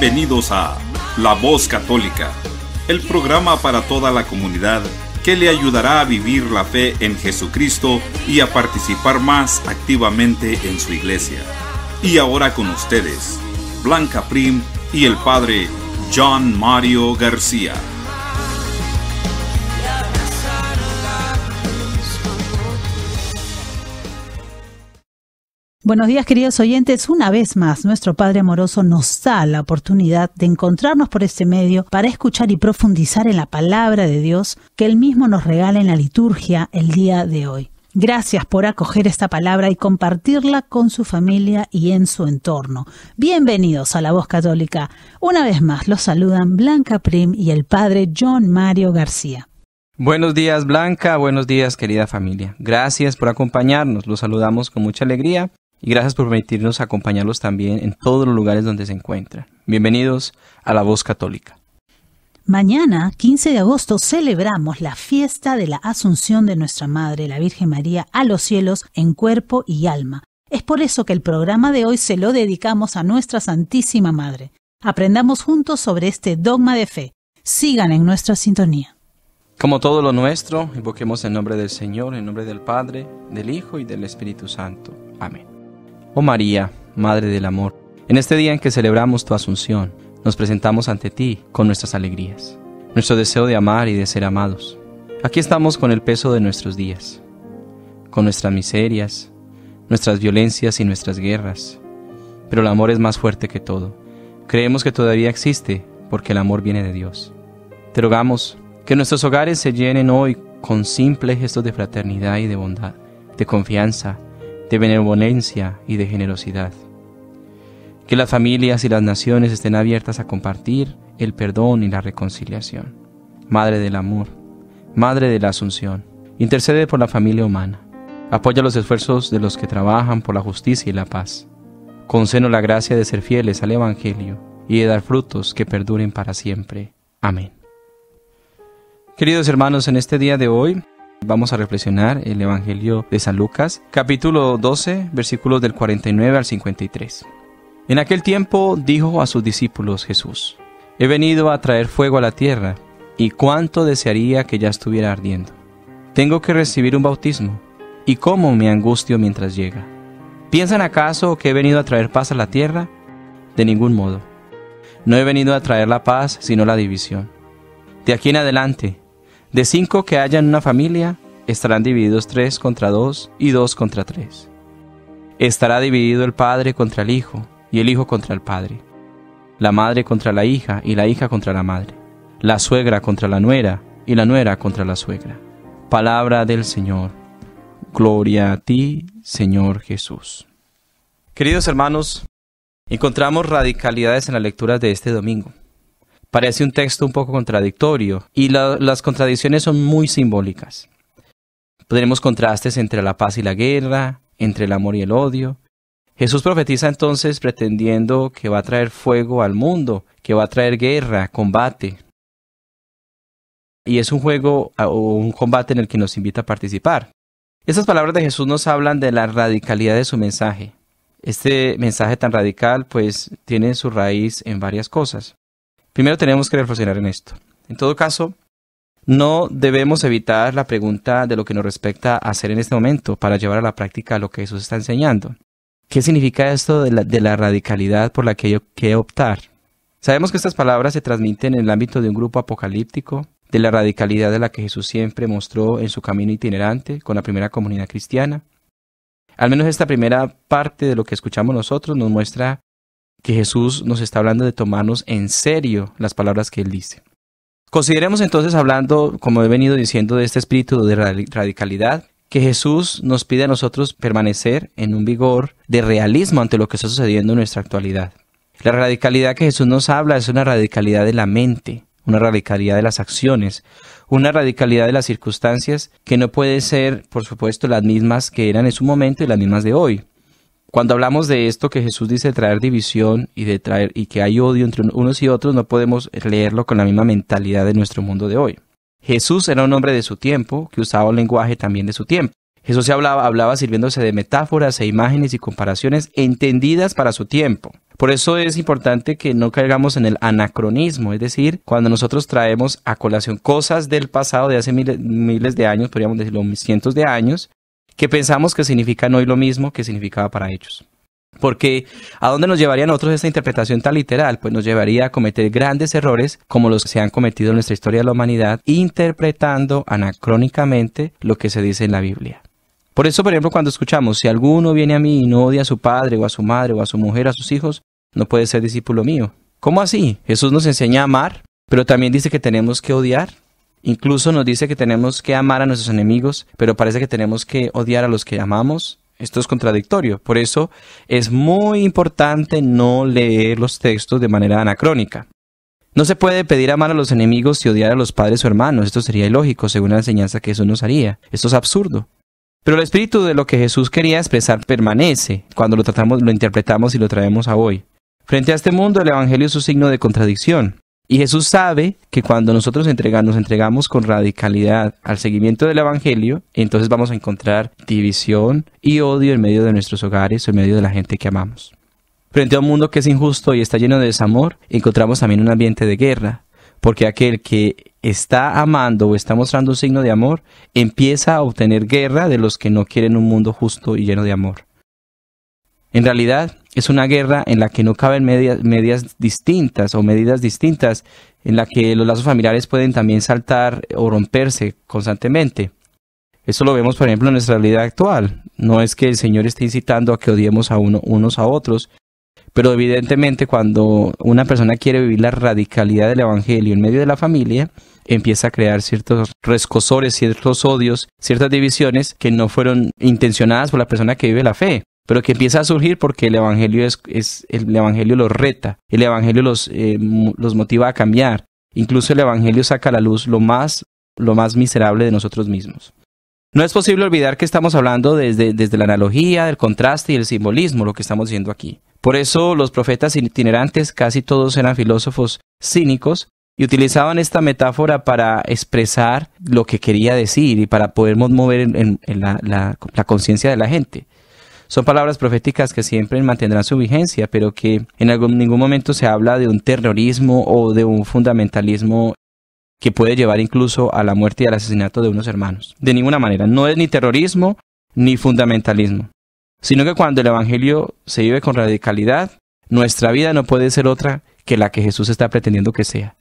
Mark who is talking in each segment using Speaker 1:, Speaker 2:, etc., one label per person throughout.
Speaker 1: Bienvenidos a La Voz Católica, el programa para toda la comunidad que le ayudará a vivir la fe en Jesucristo y a participar más activamente en su iglesia. Y ahora con ustedes, Blanca Prim
Speaker 2: y el Padre John Mario García. Buenos días queridos oyentes, una vez más nuestro Padre Amoroso nos da la oportunidad de encontrarnos por este medio para escuchar y profundizar en la palabra de Dios que Él mismo nos regala en la liturgia el día de hoy. Gracias por acoger esta palabra y compartirla con su familia y en su entorno. Bienvenidos a la voz católica. Una vez más los saludan Blanca Prim y el Padre John Mario García.
Speaker 1: Buenos días Blanca, buenos días querida familia. Gracias por acompañarnos, los saludamos con mucha alegría y gracias por permitirnos acompañarlos también en todos los lugares donde se encuentran. Bienvenidos a La Voz Católica.
Speaker 2: Mañana, 15 de agosto, celebramos la fiesta de la Asunción de nuestra Madre, la Virgen María, a los cielos en cuerpo y alma. Es por eso que el programa de hoy se lo dedicamos a nuestra Santísima Madre. Aprendamos juntos sobre este dogma de fe. Sigan en nuestra sintonía.
Speaker 1: Como todo lo nuestro, invoquemos el nombre del Señor, en nombre del Padre, del Hijo y del Espíritu Santo. Amén. Oh María, Madre del Amor, en este día en que celebramos tu asunción, nos presentamos ante ti con nuestras alegrías, nuestro deseo de amar y de ser amados. Aquí estamos con el peso de nuestros días, con nuestras miserias, nuestras violencias y nuestras guerras. Pero el amor es más fuerte que todo. Creemos que todavía existe porque el amor viene de Dios. Te rogamos que nuestros hogares se llenen hoy con simples gestos de fraternidad y de bondad, de confianza, de benevolencia y de generosidad. Que las familias y las naciones estén abiertas a compartir el perdón y la reconciliación. Madre del amor, Madre de la Asunción, intercede por la familia humana. Apoya los esfuerzos de los que trabajan por la justicia y la paz. Concedo la gracia de ser fieles al Evangelio y de dar frutos que perduren para siempre. Amén. Queridos hermanos, en este día de hoy Vamos a reflexionar el Evangelio de San Lucas, capítulo 12, versículos del 49 al 53. En aquel tiempo dijo a sus discípulos Jesús, He venido a traer fuego a la tierra, y cuánto desearía que ya estuviera ardiendo. Tengo que recibir un bautismo, y cómo me angustio mientras llega. ¿Piensan acaso que he venido a traer paz a la tierra? De ningún modo. No he venido a traer la paz, sino la división. De aquí en adelante, de cinco que hayan en una familia, estarán divididos tres contra dos y dos contra tres. Estará dividido el padre contra el hijo y el hijo contra el padre, la madre contra la hija y la hija contra la madre, la suegra contra la nuera y la nuera contra la suegra. Palabra del Señor. Gloria a ti, Señor Jesús. Queridos hermanos, encontramos radicalidades en las lecturas de este domingo. Parece un texto un poco contradictorio y las contradicciones son muy simbólicas. Tenemos contrastes entre la paz y la guerra, entre el amor y el odio. Jesús profetiza entonces pretendiendo que va a traer fuego al mundo, que va a traer guerra, combate. Y es un juego o un combate en el que nos invita a participar. Estas palabras de Jesús nos hablan de la radicalidad de su mensaje. Este mensaje tan radical pues tiene su raíz en varias cosas. Primero tenemos que reflexionar en esto. En todo caso, no debemos evitar la pregunta de lo que nos respecta hacer en este momento para llevar a la práctica lo que Jesús está enseñando. ¿Qué significa esto de la, de la radicalidad por la que hay que optar? Sabemos que estas palabras se transmiten en el ámbito de un grupo apocalíptico, de la radicalidad de la que Jesús siempre mostró en su camino itinerante con la primera comunidad cristiana. Al menos esta primera parte de lo que escuchamos nosotros nos muestra que Jesús nos está hablando de tomarnos en serio las palabras que él dice. Consideremos entonces, hablando, como he venido diciendo, de este espíritu de radicalidad, que Jesús nos pide a nosotros permanecer en un vigor de realismo ante lo que está sucediendo en nuestra actualidad. La radicalidad que Jesús nos habla es una radicalidad de la mente, una radicalidad de las acciones, una radicalidad de las circunstancias que no puede ser, por supuesto, las mismas que eran en su momento y las mismas de hoy. Cuando hablamos de esto que Jesús dice traer división y de traer y que hay odio entre unos y otros, no podemos leerlo con la misma mentalidad de nuestro mundo de hoy. Jesús era un hombre de su tiempo que usaba un lenguaje también de su tiempo. Jesús se hablaba, hablaba sirviéndose de metáforas e imágenes y comparaciones entendidas para su tiempo. Por eso es importante que no caigamos en el anacronismo, es decir, cuando nosotros traemos a colación cosas del pasado de hace miles, miles de años, podríamos decirlo cientos de años, que pensamos que significan hoy lo mismo que significaba para ellos. Porque ¿a dónde nos llevaría otros nosotros esta interpretación tan literal? Pues nos llevaría a cometer grandes errores como los que se han cometido en nuestra historia de la humanidad, interpretando anacrónicamente lo que se dice en la Biblia. Por eso, por ejemplo, cuando escuchamos, si alguno viene a mí y no odia a su padre o a su madre o a su mujer o a sus hijos, no puede ser discípulo mío. ¿Cómo así? Jesús nos enseña a amar, pero también dice que tenemos que odiar. Incluso nos dice que tenemos que amar a nuestros enemigos, pero parece que tenemos que odiar a los que amamos. Esto es contradictorio. Por eso es muy importante no leer los textos de manera anacrónica. No se puede pedir amar a los enemigos y odiar a los padres o hermanos. Esto sería ilógico, según la enseñanza que Jesús nos haría. Esto es absurdo. Pero el espíritu de lo que Jesús quería expresar permanece cuando lo tratamos, lo interpretamos y lo traemos a hoy. Frente a este mundo, el Evangelio es un signo de contradicción. Y Jesús sabe que cuando nosotros nos entregamos con radicalidad al seguimiento del Evangelio, entonces vamos a encontrar división y odio en medio de nuestros hogares o en medio de la gente que amamos. Frente a un mundo que es injusto y está lleno de desamor, encontramos también un ambiente de guerra, porque aquel que está amando o está mostrando un signo de amor empieza a obtener guerra de los que no quieren un mundo justo y lleno de amor. En realidad es una guerra en la que no caben medias, distintas o medidas distintas, en la que los lazos familiares pueden también saltar o romperse constantemente. Eso lo vemos, por ejemplo, en nuestra realidad actual. No es que el Señor esté incitando a que odiemos a unos a otros, pero evidentemente cuando una persona quiere vivir la radicalidad del Evangelio en medio de la familia, empieza a crear ciertos rescosores, ciertos odios, ciertas divisiones que no fueron intencionadas por la persona que vive la fe pero que empieza a surgir porque el evangelio es, el evangelio los reta, el evangelio eh, los, motiva a cambiar, incluso el evangelio saca a la luz lo más lo más miserable de nosotros mismos. No es posible olvidar que estamos hablando desde, la analogía, del contraste y el simbolismo, lo que estamos diciendo aquí. Por eso los profetas itinerantes casi todos eran filósofos cínicos y utilizaban esta metáfora para expresar lo que quería decir y para poder mover en, la conciencia de la gente. Son palabras proféticas que siempre mantendrán su vigencia, pero que en algún, ningún momento se habla de un terrorismo o de un fundamentalismo que puede llevar incluso a la muerte y al asesinato de unos hermanos. De ninguna manera, no es ni terrorismo ni fundamentalismo, sino que cuando el Evangelio se vive con radicalidad, nuestra vida no puede ser otra que la que Jesús está pretendiendo que sea.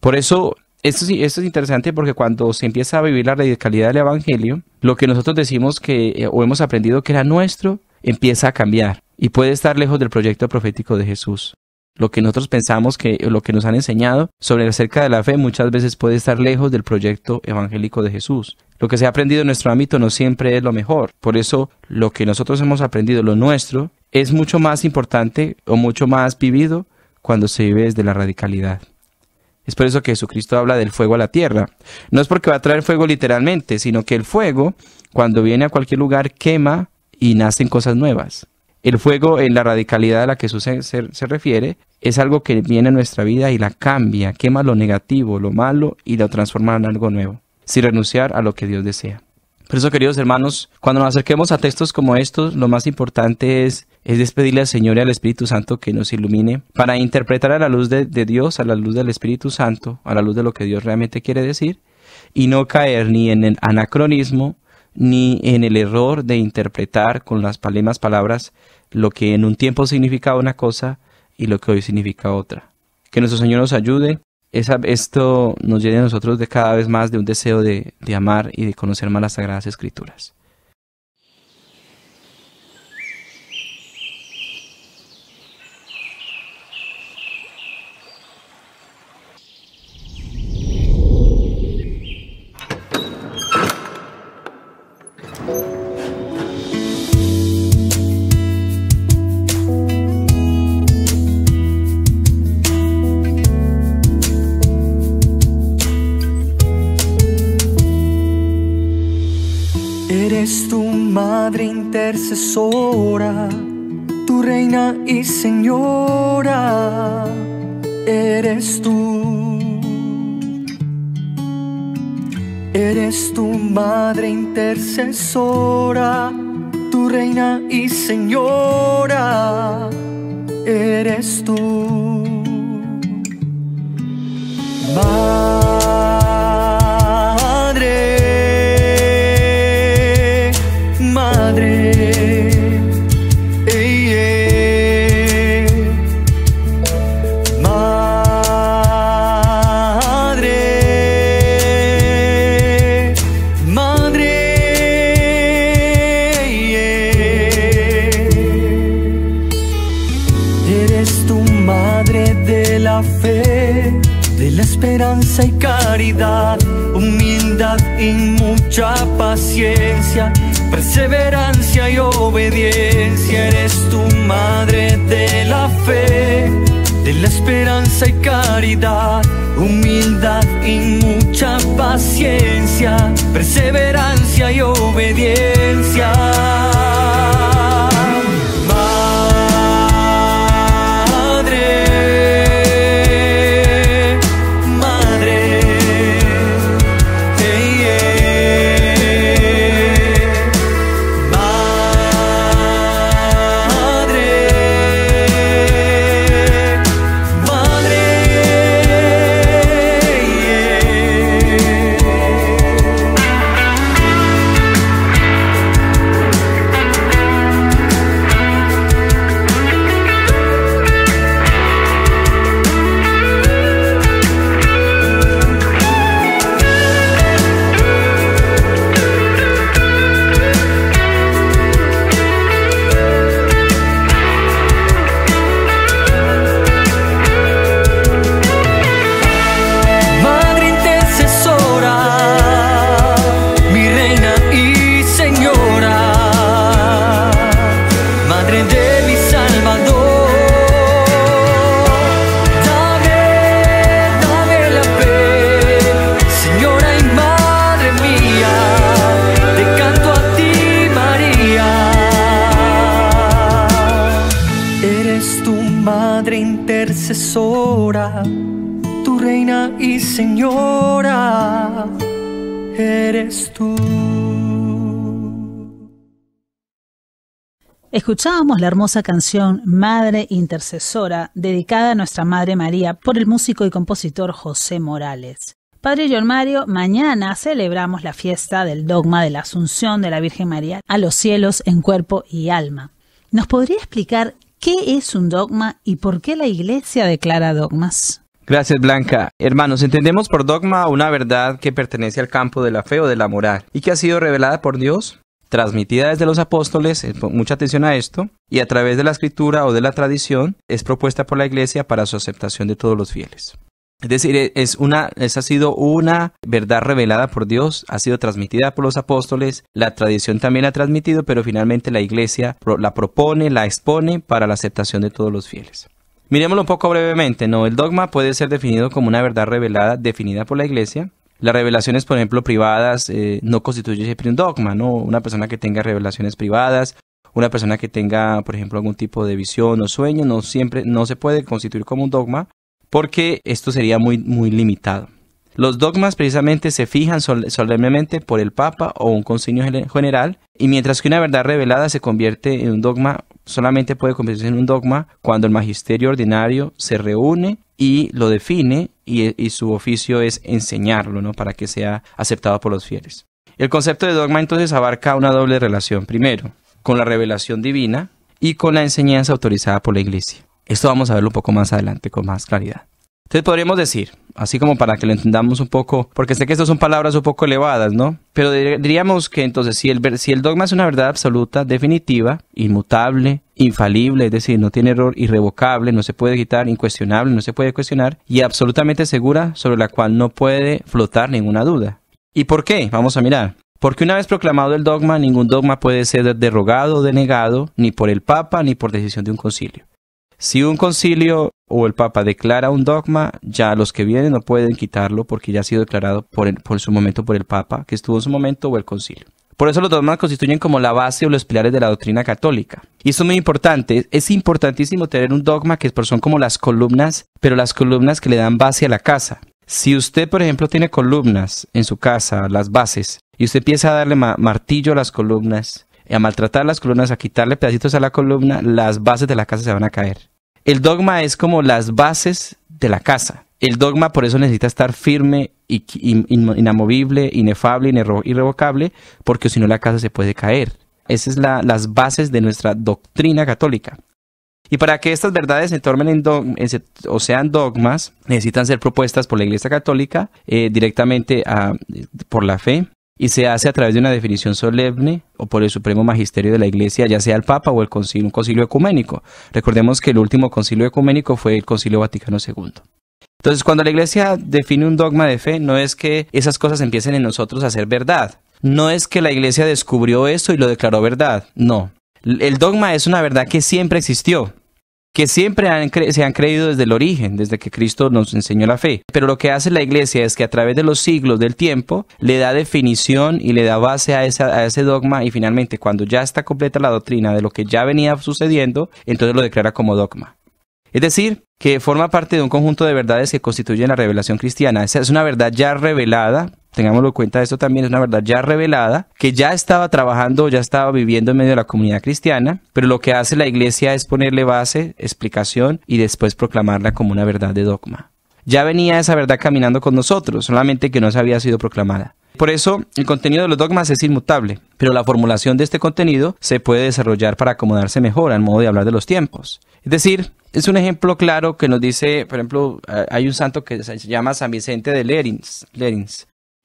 Speaker 1: Por eso esto, es interesante porque cuando se empieza a vivir la radicalidad del Evangelio, lo que nosotros decimos que eh, o hemos aprendido que era nuestro, empieza a cambiar y puede estar lejos del proyecto profético de Jesús. Lo que nosotros pensamos que lo que nos han enseñado sobre acerca de la fe muchas veces puede estar lejos del proyecto evangélico de Jesús. Lo que se ha aprendido en nuestro ámbito no siempre es lo mejor. Por eso lo que nosotros hemos aprendido, lo nuestro, es mucho más importante o mucho más vivido cuando se vive desde la radicalidad. Es por eso que Jesucristo habla del fuego a la tierra. No es porque va a traer fuego literalmente, sino que el fuego, cuando viene a cualquier lugar, quema y nacen cosas nuevas. El fuego, en la radicalidad a la que Jesús se, se, refiere, es algo que viene a nuestra vida y la cambia, quema lo negativo, lo malo y lo transforma en algo nuevo, sin renunciar a lo que Dios desea. Por eso, queridos hermanos, cuando nos acerquemos a textos como estos, lo más importante es es despedirle al Señor y al Espíritu Santo que nos ilumine para interpretar a la luz de, Dios, a la luz del Espíritu Santo, a la luz de lo que Dios realmente quiere decir, y no caer ni en el anacronismo ni en el error de interpretar con las palmas palabras lo que en un tiempo significaba una cosa y lo que hoy significa otra. Que nuestro Señor nos ayude. esto nos llene a nosotros de cada vez más de un deseo de, de amar y de conocer más las Sagradas Escrituras.
Speaker 3: es tu madre intercesora, tu reina y señora, eres tú. Eres tu madre intercesora, tu reina y señora, eres tú. de la esperanza y caridad, humildad y mucha paciencia, perseverancia y obediencia. Eres tu madre de la fe, de la esperanza y caridad, humildad y mucha paciencia, perseverancia y obediencia.
Speaker 2: Escuchábamos la hermosa canción Madre Intercesora, dedicada a nuestra Madre María por el músico y compositor José Morales. Padre John Mario, mañana celebramos la fiesta del dogma de la Asunción de la Virgen María a los cielos en cuerpo y alma. ¿Nos podría explicar qué es un dogma y por qué la Iglesia declara dogmas?
Speaker 1: Gracias Blanca. Hermanos, entendemos por dogma una verdad que pertenece al campo de la fe o de la moral y que ha sido revelada por Dios transmitida desde los apóstoles, eh, mucha atención a esto, y a través de la escritura o de la tradición es propuesta por la iglesia para su aceptación de todos los fieles. Es decir, e, es una, esa ha sido una verdad revelada por Dios, ha sido transmitida por los apóstoles, la tradición también ha transmitido, pero finalmente la iglesia la propone, la expone para la aceptación de todos los fieles. Miremoslo un poco brevemente, ¿no? El dogma puede ser definido como una verdad revelada definida por la iglesia, las revelaciones, por ejemplo, privadas eh, no constituyen siempre un dogma, ¿no? Una persona que tenga revelaciones privadas, una persona que tenga, por ejemplo, algún tipo de visión o sueño, no siempre, no se puede constituir como un dogma porque esto sería muy, muy limitado. Los dogmas precisamente se fijan solemnemente por el Papa o un consejo general, y mientras que una verdad revelada se convierte en un dogma solamente puede convertirse en un dogma cuando el magisterio ordinario se reúne y lo define y, su oficio es enseñarlo, ¿no? Para que sea aceptado por los fieles. El concepto de dogma entonces abarca una doble relación. Primero, con la revelación divina y con la enseñanza autorizada por la Iglesia. Esto vamos a verlo un poco más adelante con más claridad. Entonces podríamos decir, así como para que lo entendamos un poco, porque sé que estas son palabras un poco elevadas, ¿no? Pero diríamos que entonces si el, si el dogma es una verdad absoluta, definitiva, inmutable, infalible, es decir, no tiene error, irrevocable, no se puede quitar, incuestionable, no se puede cuestionar, y absolutamente segura sobre la cual no puede flotar ninguna duda. ¿Y por qué? Vamos a mirar. Porque una vez proclamado el dogma, ningún dogma puede ser derogado o denegado, ni por el Papa, ni por decisión de un concilio. Si un concilio o el Papa declara un dogma, ya los que vienen no pueden quitarlo porque ya ha sido declarado por, su momento por el Papa, que estuvo en su momento, o el concilio. Por eso los dogmas constituyen como la base o los pilares de la doctrina católica. Y eso es muy importante. Es importantísimo tener un dogma que son como las columnas, pero las columnas que le dan base a la casa. Si usted, por ejemplo, tiene columnas en su casa, las bases, y usted empieza a darle martillo a las columnas, a maltratar las columnas, a quitarle pedacitos a la columna, las bases de la casa se van a caer. El dogma es como las bases de la casa. El dogma por eso necesita estar firme, inamovible, inefable, irrevocable, porque si no la casa se puede caer. Esas son las bases de nuestra doctrina católica. Y para que estas verdades se tornen o sean dogmas, necesitan ser propuestas por la Iglesia Católica eh, directamente por la fe y se hace a través de una definición solemne o por el supremo magisterio de la Iglesia, ya sea el Papa o el concilio, un concilio ecuménico. Recordemos que el último concilio ecuménico fue el Concilio Vaticano II. Entonces, cuando la Iglesia define un dogma de fe, no es que esas cosas empiecen en nosotros a ser verdad. No es que la Iglesia descubrió esto y lo declaró verdad. No. El dogma es una verdad que siempre existió que siempre se han creído desde el origen, desde que Cristo nos enseñó la fe. Pero lo que hace la iglesia es que a través de los siglos del tiempo le da definición y le da base a ese dogma y finalmente cuando ya está completa la doctrina de lo que ya venía sucediendo, entonces lo declara como dogma. Es decir, que forma parte de un conjunto de verdades que constituyen la revelación cristiana. Esa es una verdad ya revelada, tengámoslo en cuenta, esto también es una verdad ya revelada, que ya estaba trabajando, ya estaba viviendo en medio de la comunidad cristiana, pero lo que hace la iglesia es ponerle base, explicación y después proclamarla como una verdad de dogma. Ya venía esa verdad caminando con nosotros, solamente que no se había sido proclamada. Por eso, el contenido de los dogmas es inmutable, pero la formulación de este contenido se puede desarrollar para acomodarse mejor al modo de hablar de los tiempos. Es decir, es un ejemplo claro que nos dice, por ejemplo, hay un santo que se llama San Vicente de Lerins,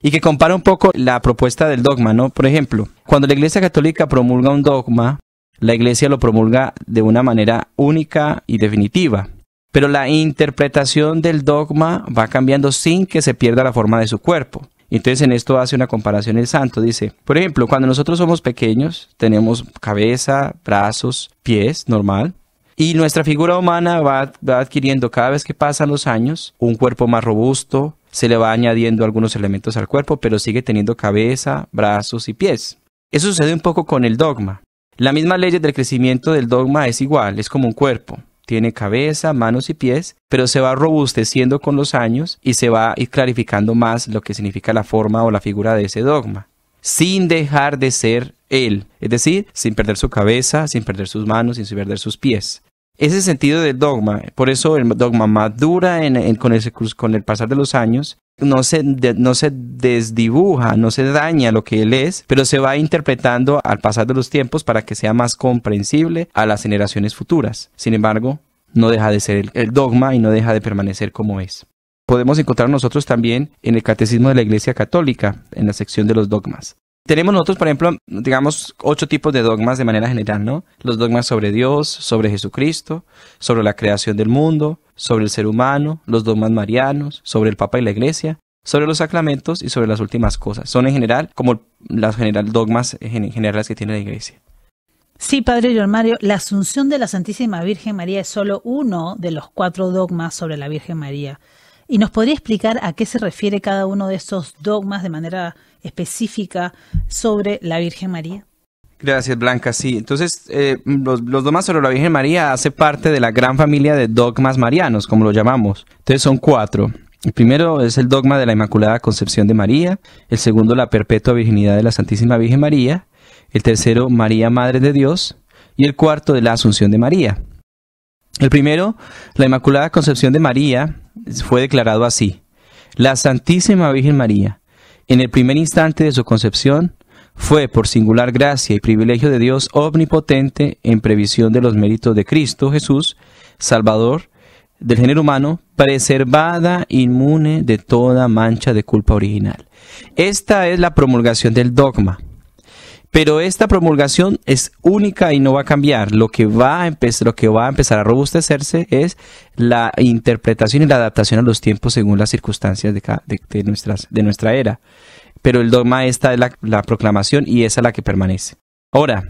Speaker 1: y que compara un poco la propuesta del dogma, ¿no? Por ejemplo, cuando la Iglesia Católica promulga un dogma, la Iglesia lo promulga de una manera única y definitiva, pero la interpretación del dogma va cambiando sin que se pierda la forma de su cuerpo. Entonces en esto hace una comparación el santo. Dice, por ejemplo, cuando nosotros somos pequeños, tenemos cabeza, brazos, pies, normal, y nuestra figura humana va, adquiriendo cada vez que pasan los años un cuerpo más robusto, se le va añadiendo algunos elementos al cuerpo, pero sigue teniendo cabeza, brazos y pies. Eso sucede un poco con el dogma. La misma ley del crecimiento del dogma es igual, es como un cuerpo. Tiene cabeza, manos y pies, pero se va robusteciendo con los años y se va ir clarificando más lo que significa la forma o la figura de ese dogma, sin dejar de ser él, es decir, sin perder su cabeza, sin perder sus manos, sin perder sus pies ese sentido del dogma, por eso el dogma madura con, el pasar de los años, no se, no se desdibuja, no se daña lo que él es, pero se va interpretando al pasar de los tiempos para que sea más comprensible a las generaciones futuras. Sin embargo, no deja de ser el dogma y no deja de permanecer como es. Podemos encontrar nosotros también en el Catecismo de la Iglesia Católica, en la sección de los dogmas. Tenemos nosotros, por ejemplo, digamos, ocho tipos de dogmas de manera general, ¿no? Los dogmas sobre Dios, sobre Jesucristo, sobre la creación del mundo, sobre el ser humano, los dogmas marianos, sobre el Papa y la Iglesia, sobre los sacramentos y sobre las últimas cosas. Son en general como las general, dogmas generales que tiene la Iglesia.
Speaker 2: Sí, Padre John Mario, la Asunción de la Santísima Virgen María es solo uno de los cuatro dogmas sobre la Virgen María. ¿Y nos podría explicar a qué se refiere cada uno de estos dogmas de manera específica sobre la Virgen María.
Speaker 1: Gracias, Blanca. Sí, entonces eh, los, los, dogmas sobre la Virgen María hace parte de la gran familia de dogmas marianos, como lo llamamos. Entonces son cuatro. El primero es el dogma de la Inmaculada Concepción de María, el segundo la perpetua virginidad de la Santísima Virgen María, el tercero María Madre de Dios y el cuarto de la Asunción de María. El primero, la Inmaculada Concepción de María, fue declarado así. La Santísima Virgen María, en el primer instante de su concepción, fue por singular gracia y privilegio de Dios omnipotente en previsión de los méritos de Cristo Jesús, Salvador del género humano, preservada inmune de toda mancha de culpa original. Esta es la promulgación del dogma. Pero esta promulgación es única y no va a cambiar. Lo que va a, empezar, lo que va a empezar a robustecerse es la interpretación y la adaptación a los tiempos según las circunstancias de, nuestra era. Pero el dogma esta es la, la proclamación y esa es la que permanece. Ahora,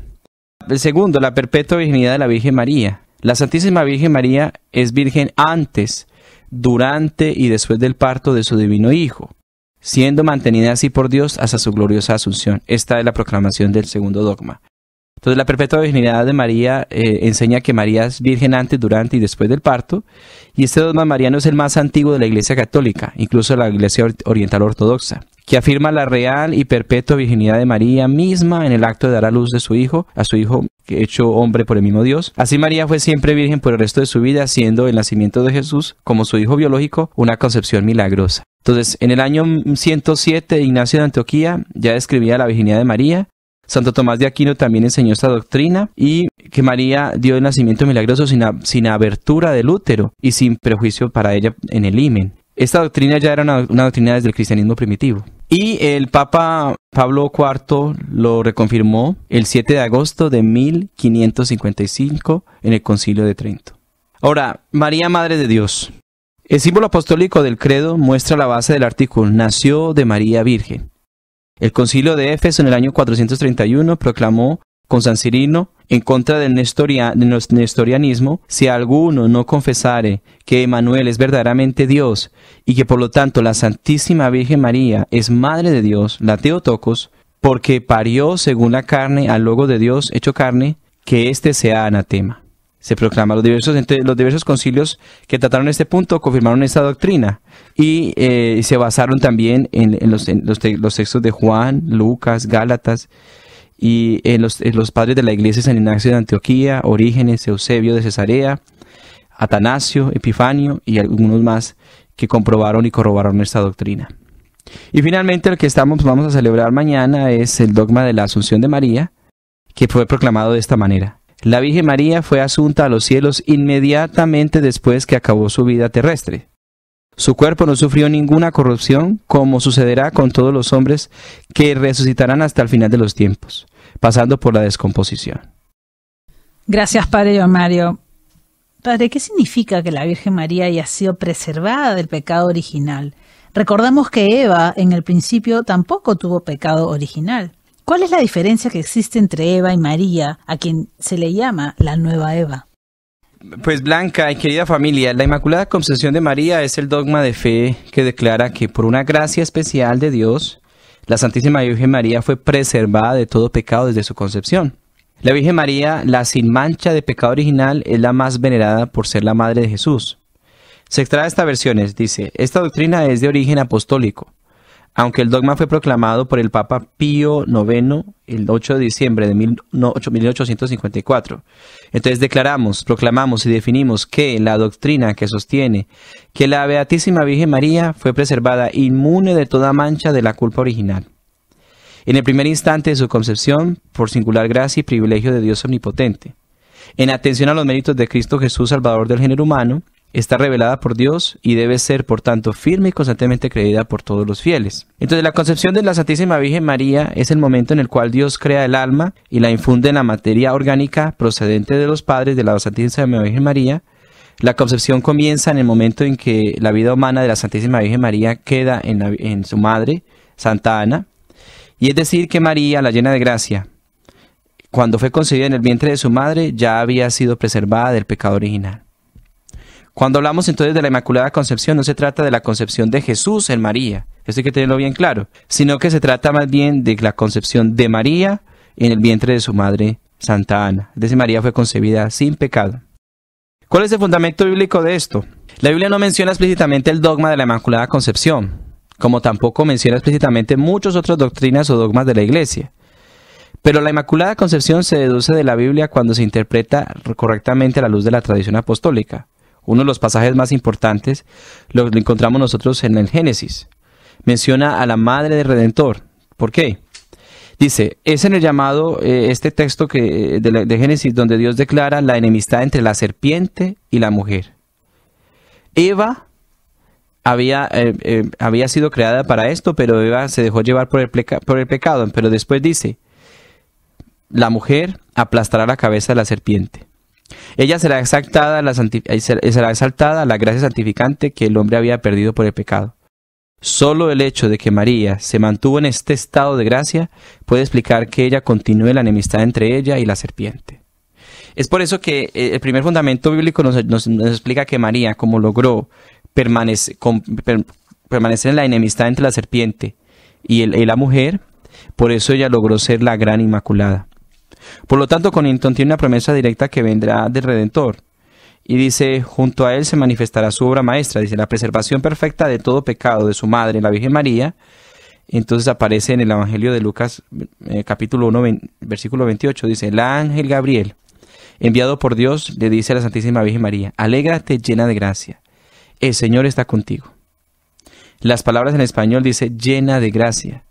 Speaker 1: el segundo, la perpetua virginidad de la Virgen María. La Santísima Virgen María es virgen antes, durante y después del parto de su divino Hijo siendo mantenida así por Dios hasta su gloriosa asunción. Esta es la proclamación del segundo dogma. Entonces la perpetua virginidad de María eh, enseña que María es virgen antes, durante y después del parto, y este dogma mariano es el más antiguo de la Iglesia Católica, incluso la Iglesia Oriental Ortodoxa, que afirma la real y perpetua virginidad de María misma en el acto de dar a luz de su hijo, a su hijo hecho hombre por el mismo Dios. Así María fue siempre virgen por el resto de su vida, siendo el nacimiento de Jesús, como su hijo biológico, una concepción milagrosa. Entonces, en el año 107, Ignacio de Antioquía ya describía la virginidad de María. Santo Tomás de Aquino también enseñó esta doctrina y que María dio el nacimiento milagroso sin, abertura del útero y sin prejuicio para ella en el himen. Esta doctrina ya era una doctrina desde el cristianismo primitivo. Y el Papa Pablo IV lo reconfirmó el 7 de agosto de 1555 en el Concilio de Trento. Ahora, María Madre de Dios. El símbolo apostólico del credo muestra la base del artículo Nació de María Virgen. El Concilio de Éfeso en el año 431 proclamó con San Cirino en contra del, nestorianismo, si alguno no confesare que Emanuel es verdaderamente Dios y que por lo tanto la Santísima Virgen María es Madre de Dios, la Teotocos, porque parió según la carne al Logo de Dios hecho carne, que éste sea anatema. Se proclama. Los diversos, concilios que trataron este punto confirmaron esta doctrina y eh, se basaron también en, los textos de Juan, Lucas, Gálatas, y en eh, los, eh, los, padres de la iglesia San Ignacio de Antioquía, Orígenes, Eusebio de Cesarea, Atanasio, Epifanio y algunos más que comprobaron y corroboraron esta doctrina. Y finalmente lo que estamos vamos a celebrar mañana es el dogma de la Asunción de María, que fue proclamado de esta manera. La Virgen María fue asunta a los cielos inmediatamente después que acabó su vida terrestre. Su cuerpo no sufrió ninguna corrupción, como sucederá con todos los hombres que resucitarán hasta el final de los tiempos, pasando por la descomposición.
Speaker 2: Gracias, Padre Mario. Padre, ¿qué significa que la Virgen María haya sido preservada del pecado original? Recordamos que Eva en el principio tampoco tuvo pecado original. ¿Cuál es la diferencia que existe entre Eva y María, a quien se le llama la nueva Eva?
Speaker 1: Pues Blanca y querida familia, la Inmaculada Concepción de María es el dogma de fe que declara que por una gracia especial de Dios, la Santísima Virgen María fue preservada de todo pecado desde su concepción. La Virgen María, la sin mancha de pecado original, es la más venerada por ser la Madre de Jesús. Se extrae estas versiones, dice, esta doctrina es de origen apostólico. Aunque el dogma fue proclamado por el Papa Pío IX el 8 de diciembre de 1854. Entonces declaramos, proclamamos y definimos que la doctrina que sostiene que la Beatísima Virgen María fue preservada inmune de toda mancha de la culpa original. En el primer instante de su concepción, por singular gracia y privilegio de Dios omnipotente. En atención a los méritos de Cristo Jesús, Salvador del género humano, está revelada por Dios y debe ser, por tanto, firme y constantemente creída por todos los fieles. Entonces, la concepción de la Santísima Virgen María es el momento en el cual Dios crea el alma y la infunde en la materia orgánica procedente de los padres de la Santísima Virgen María. La concepción comienza en el momento en que la vida humana de la Santísima Virgen María queda en, su madre, Santa Ana, y es decir que María, la llena de gracia, cuando fue concebida en el vientre de su madre, ya había sido preservada del pecado original. Cuando hablamos entonces de la Inmaculada Concepción, no se trata de la concepción de Jesús en María, esto hay que tenerlo bien claro, sino que se trata más bien de la concepción de María en el vientre de su madre Santa Ana. Es decir, María fue concebida sin pecado. ¿Cuál es el fundamento bíblico de esto? La Biblia no menciona explícitamente el dogma de la Inmaculada Concepción, como tampoco menciona explícitamente muchas otras doctrinas o dogmas de la Iglesia. Pero la Inmaculada Concepción se deduce de la Biblia cuando se interpreta correctamente a la luz de la tradición apostólica uno de los pasajes más importantes, lo, encontramos nosotros en el Génesis. Menciona a la madre del Redentor. ¿Por qué? Dice, es en el llamado, eh, este texto que, eh, de, Génesis, donde Dios declara la enemistad entre la serpiente y la mujer. Eva había, eh, había sido creada para esto, pero Eva se dejó llevar por el pecado. Pero después dice, la mujer aplastará la cabeza de la serpiente. Ella será exaltada, la eh, eh, será exaltada la gracia santificante que el hombre había perdido por el pecado. Solo el hecho de que María se mantuvo en este estado de gracia puede explicar que ella continúe la enemistad entre ella y la serpiente. Es por eso que eh, el primer fundamento bíblico nos, explica que María, como logró permanecer en la enemistad entre la serpiente y la mujer, por eso ella logró ser la gran inmaculada. Por lo tanto, Conington tiene una promesa directa que vendrá del Redentor. Y dice, junto a él se manifestará su obra maestra, dice, la preservación perfecta de todo pecado de su madre, la Virgen María. Entonces aparece en el Evangelio de Lucas eh, capítulo 1, versículo 28, dice, el ángel Gabriel, enviado por Dios, le dice a la Santísima Virgen María, alégrate llena de gracia, el Señor está contigo. Las palabras en español dice llena de gracia,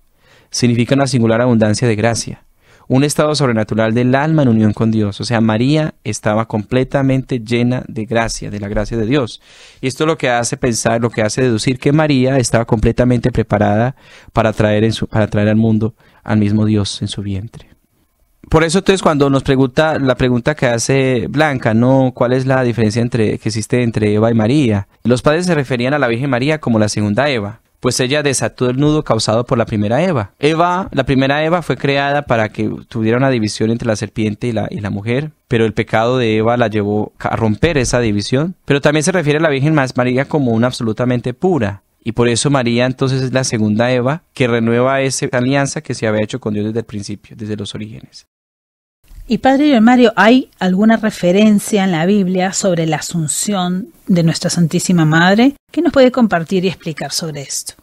Speaker 1: significa una singular abundancia de gracia un estado sobrenatural del alma en unión con Dios. O sea, María estaba completamente llena de gracia, de la gracia de Dios. Y esto es lo que hace pensar, lo que hace deducir que María estaba completamente preparada para traer, en su, para traer al mundo al mismo Dios en su vientre. Por eso entonces cuando nos pregunta la pregunta que hace Blanca, ¿no? ¿Cuál es la diferencia entre, que existe entre Eva y María? Los padres se referían a la Virgen María como la segunda Eva, pues ella desató el nudo causado por la primera Eva. Eva, la primera Eva fue creada para que tuviera una división entre la serpiente y la, y la mujer, pero el pecado de Eva la llevó a romper esa división. Pero también se refiere a la Virgen María como una absolutamente pura. Y por eso María entonces es la segunda Eva que renueva esa alianza que se había hecho con Dios desde el principio, desde los orígenes.
Speaker 2: Y Padre Mario, ¿hay alguna referencia en la Biblia sobre la asunción de nuestra Santísima Madre? ¿Qué nos puede compartir y explicar sobre esto?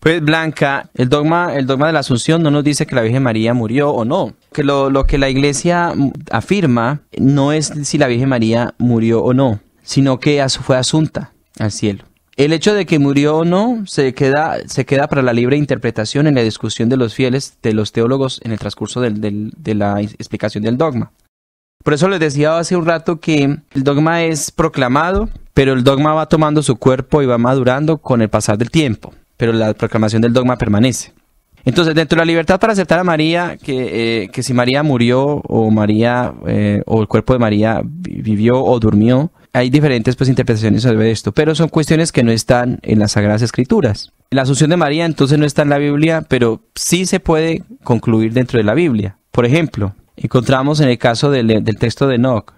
Speaker 1: Pues Blanca, el dogma, el dogma de la Asunción no nos dice que la Virgen María murió o no. Que lo, lo, que la Iglesia afirma no es si la Virgen María murió o no, sino que fue asunta al cielo. El hecho de que murió o no se queda, se queda para la libre interpretación en la discusión de los fieles, de los teólogos en el transcurso del, de la explicación del dogma. Por eso les decía hace un rato que el dogma es proclamado, pero el dogma va tomando su cuerpo y va madurando con el pasar del tiempo, pero la proclamación del dogma permanece. Entonces, dentro de la libertad para aceptar a María, que, eh, que si María murió o María eh, o el cuerpo de María vivió o durmió, hay diferentes pues, interpretaciones sobre esto, pero son cuestiones que no están en las Sagradas Escrituras. La Asunción de María entonces no está en la Biblia, pero sí se puede concluir dentro de la Biblia. Por ejemplo, encontramos en el caso del, texto de Enoch,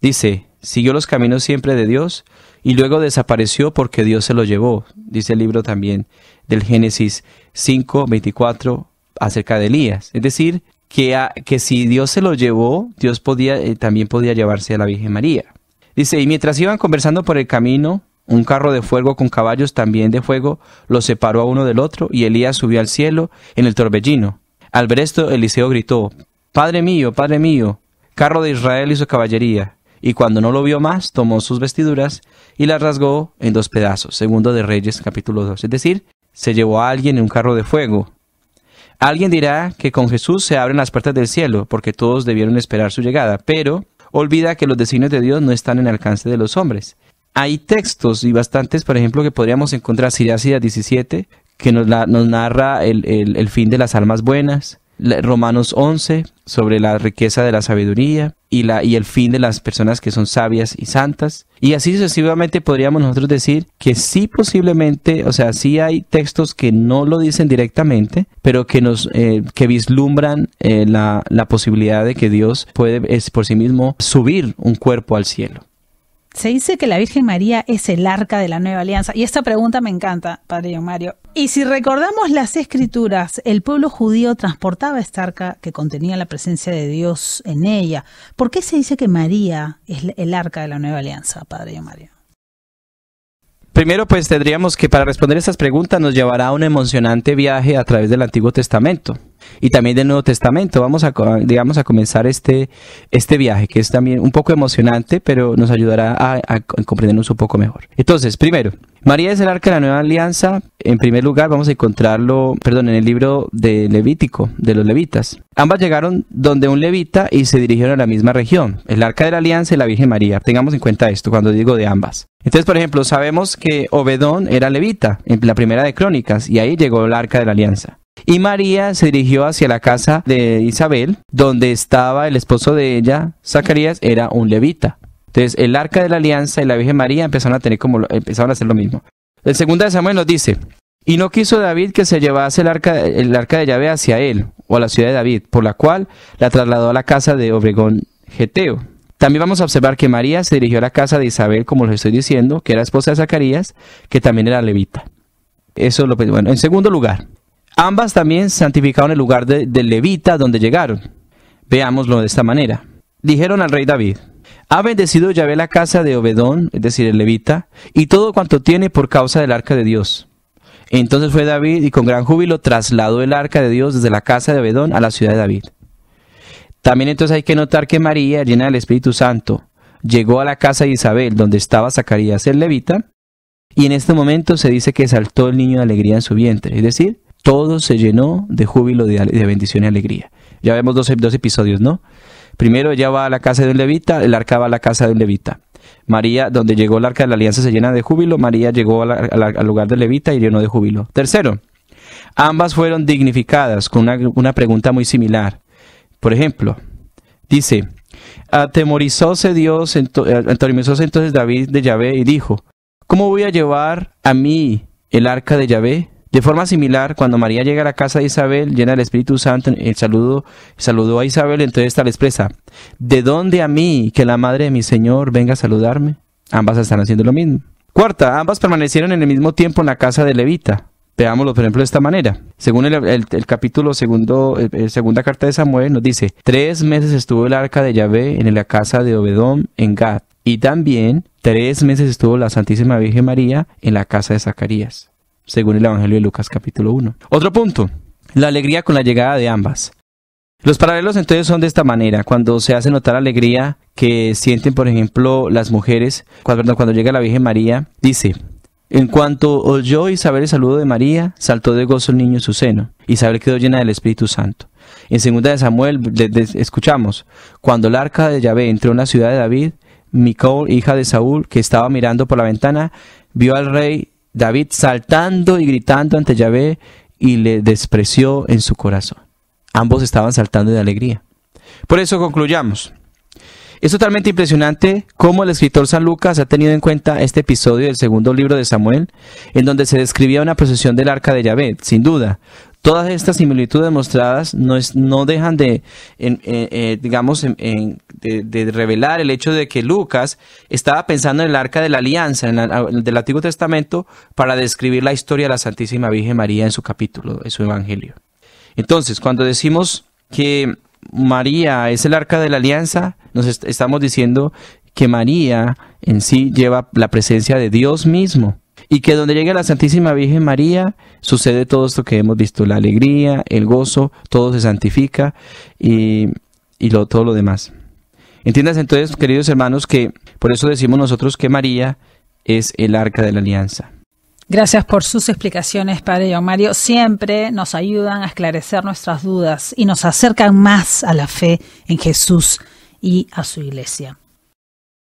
Speaker 1: dice, siguió los caminos siempre de Dios y luego desapareció porque Dios se lo llevó, dice el libro también del Génesis 5, 24 acerca de Elías. Es decir, que, que si Dios se lo llevó, Dios podía, eh, también podía llevarse a la Virgen María. Dice, y mientras iban conversando por el camino, un carro de fuego con caballos también de fuego los separó a uno del otro, y Elías subió al cielo en el torbellino. Al ver esto, Eliseo gritó, Padre mío, Padre mío, carro de Israel y su caballería. Y cuando no lo vio más, tomó sus vestiduras y las rasgó en dos pedazos. Segundo de Reyes, capítulo 2. Es decir, se llevó a alguien en un carro de fuego. Alguien dirá que con Jesús se abren las puertas del cielo, porque todos debieron esperar su llegada, pero olvida que los designios de Dios no están en alcance de los hombres. Hay textos y bastantes, por ejemplo, que podríamos encontrar Sirácidas 17, que nos, narra el fin de las almas buenas, Romanos 11 sobre la riqueza de la sabiduría y, la, y el fin de las personas que son sabias y santas. Y así sucesivamente podríamos nosotros decir que sí posiblemente, o sea, sí hay textos que no lo dicen directamente, pero que nos eh, que vislumbran eh, la, la posibilidad de que Dios puede es, por sí mismo subir un cuerpo al cielo.
Speaker 2: Se dice que la Virgen María es el arca de la nueva alianza. Y esta pregunta me encanta, Padre Mario. Y si recordamos las escrituras, el pueblo judío transportaba esta arca que contenía la presencia de Dios en ella. ¿Por qué se dice que María es el arca de la nueva alianza, Padre Mario?
Speaker 1: Primero, pues tendríamos que para responder estas preguntas nos llevará a un emocionante viaje a través del Antiguo Testamento y también del Nuevo Testamento. Vamos a, digamos, a comenzar este, este viaje, que es también un poco emocionante, pero nos ayudará a, comprendernos un poco mejor. Entonces, primero, María es el arca de la nueva alianza. En primer lugar, vamos a encontrarlo, perdón, en el libro de Levítico, de los levitas. Ambas llegaron donde un levita y se dirigieron a la misma región, el arca de la alianza y la Virgen María. Tengamos en cuenta esto cuando digo de ambas. Entonces, por ejemplo, sabemos que Obedón era levita en la primera de Crónicas y ahí llegó el arca de la alianza. Y María se dirigió hacia la casa de Isabel, donde estaba el esposo de ella, Zacarías, era un levita. Entonces, el arca de la alianza y la Virgen María empezaron a tener como empezaron a hacer lo mismo. El segundo de Samuel nos dice: Y no quiso David que se llevase el arca, de llave hacia él, o a la ciudad de David, por la cual la trasladó a la casa de Obregón Geteo. También vamos a observar que María se dirigió a la casa de Isabel, como les estoy diciendo, que era esposa de Zacarías, que también era levita. Eso lo bueno. En segundo lugar, Ambas también santificaron el lugar del Levita donde llegaron. Veámoslo de esta manera. Dijeron al rey David, ha bendecido Yahvé la casa de Obedón, es decir, el levita, y todo cuanto tiene por causa del arca de Dios. Entonces fue David y con gran júbilo trasladó el arca de Dios desde la casa de Obedón a la ciudad de David. También entonces hay que notar que María, llena del Espíritu Santo, llegó a la casa de Isabel, donde estaba Zacarías el levita, y en este momento se dice que saltó el niño de alegría en su vientre, es decir, todo se llenó de júbilo, de, de bendición y alegría. Ya vemos dos, episodios, ¿no? Primero ella va a la casa de un levita, el arca va a la casa de un levita. María, donde llegó el arca de la alianza, se llena de júbilo. María llegó al lugar del levita y llenó de júbilo. Tercero, ambas fueron dignificadas con una, pregunta muy similar. Por ejemplo, dice, atemorizóse Dios, eh, atemorizóse entonces David de Yahvé y dijo, ¿cómo voy a llevar a mí el arca de Yahvé? De forma similar, cuando María llega a la casa de Isabel, llena el Espíritu Santo, el saludo, saludó a Isabel, entonces tal expresa, ¿de dónde a mí que la madre de mi Señor venga a saludarme? Ambas están haciendo lo mismo. Cuarta, ambas permanecieron en el mismo tiempo en la casa de Levita. Veámoslo, por ejemplo, de esta manera. Según el, capítulo segundo, segunda carta de Samuel, nos dice, tres meses estuvo el arca de Yahvé en la casa de Obedón en Gad. Y también tres meses estuvo la Santísima Virgen María en la casa de Zacarías según el Evangelio de Lucas capítulo 1. Otro punto, la alegría con la llegada de ambas. Los paralelos entonces son de esta manera, cuando se hace notar alegría que sienten, por ejemplo, las mujeres, cuando, llega la Virgen María, dice, en cuanto oyó Isabel el saludo de María, saltó de gozo el niño en su seno. Isabel quedó llena del Espíritu Santo. En segunda de Samuel escuchamos, cuando el arca de Yahvé entró en la ciudad de David, Micol, hija de Saúl, que estaba mirando por la ventana, vio al rey David saltando y gritando ante Yahvé y le despreció en su corazón. Ambos estaban saltando de alegría. Por eso concluyamos. Es totalmente impresionante cómo el escritor San Lucas ha tenido en cuenta este episodio del segundo libro de Samuel, en donde se describía una procesión del arca de Yahvé, sin duda, Todas estas similitudes mostradas no, no dejan de, eh, eh, digamos, de, revelar el hecho de que Lucas estaba pensando en el arca de la alianza del Antiguo Testamento para describir la historia de la Santísima Virgen María en su capítulo, en su Evangelio. Entonces, cuando decimos que María es el arca de la alianza, nos estamos diciendo que María en sí lleva la presencia de Dios mismo y que donde llegue la Santísima Virgen María sucede todo esto que hemos visto, la alegría, el gozo, todo se santifica y, lo, todo lo demás. Entiendas entonces, queridos hermanos, que por eso decimos nosotros que María es el arca de la alianza.
Speaker 2: Gracias por sus explicaciones, Padre John Mario. Siempre nos ayudan a esclarecer nuestras dudas y nos acercan más a la fe en Jesús y a su iglesia.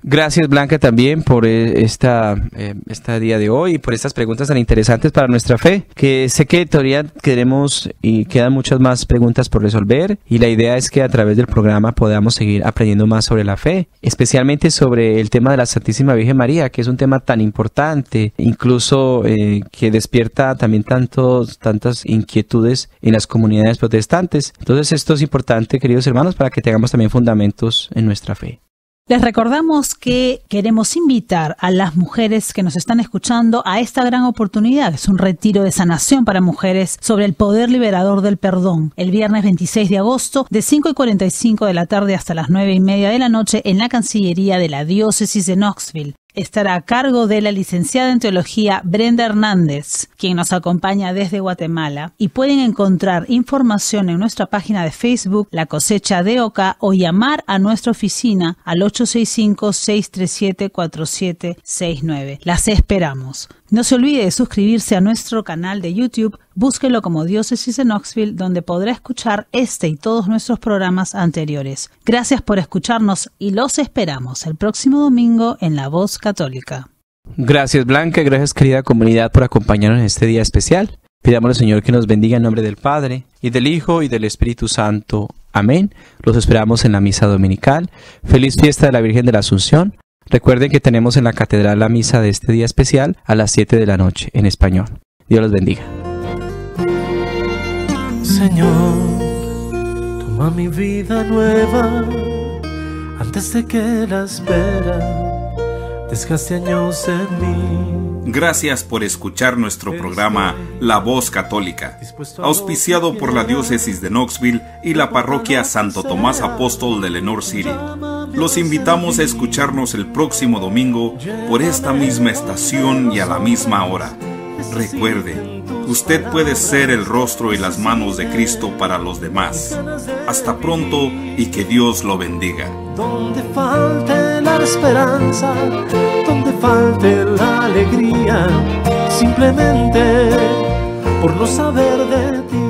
Speaker 1: Gracias Blanca también por eh, esta, eh, esta día de hoy y por estas preguntas tan interesantes para nuestra fe, que sé que todavía queremos y quedan muchas más preguntas por resolver y la idea es que a través del programa podamos seguir aprendiendo más sobre la fe, especialmente sobre el tema de la Santísima Virgen María, que es un tema tan importante, incluso eh, que despierta también tantos, tantas inquietudes en las comunidades protestantes. Entonces esto es importante, queridos hermanos, para que tengamos también fundamentos en nuestra fe.
Speaker 2: Les recordamos que queremos invitar a las mujeres que nos están escuchando a esta gran oportunidad. Es un retiro de sanación para mujeres sobre el poder liberador del perdón. El viernes 26 de agosto, de 5 y 45 de la tarde hasta las 9 y media de la noche, en la Cancillería de la Diócesis de Knoxville estará a cargo de la licenciada en teología Brenda Hernández, quien nos acompaña desde Guatemala, y pueden encontrar información en nuestra página de Facebook La Cosecha de Oca o llamar a nuestra oficina al 865-637-4769. Las esperamos. No se olvide de suscribirse a nuestro canal de YouTube, búsquelo como Diócesis en Knoxville, donde podrá escuchar este y todos nuestros programas anteriores. Gracias por escucharnos y los esperamos el próximo domingo en La Voz Católica.
Speaker 1: Gracias Blanca, gracias querida comunidad por acompañarnos en este día especial. Pidamos al Señor que nos bendiga en nombre del Padre, y del Hijo, y del Espíritu Santo. Amén. Los esperamos en la misa dominical. Feliz fiesta de la Virgen de la Asunción. Recuerden que tenemos en la catedral la misa de este día especial a las 7 de la noche en español. Dios los bendiga.
Speaker 3: Señor, toma mi vida nueva antes de que la espera desgaste años en mí.
Speaker 1: Gracias por escuchar nuestro programa La Voz Católica, auspiciado por la Diócesis de Knoxville y la Parroquia Santo Tomás Apóstol de Lenore City. Los invitamos a escucharnos el próximo domingo por esta misma estación y a la misma hora. Recuerde, Usted puede ser el rostro y las manos de Cristo para los demás. Hasta pronto y que Dios lo bendiga.
Speaker 3: Donde falte la esperanza, donde falte la alegría, simplemente por no saber de ti.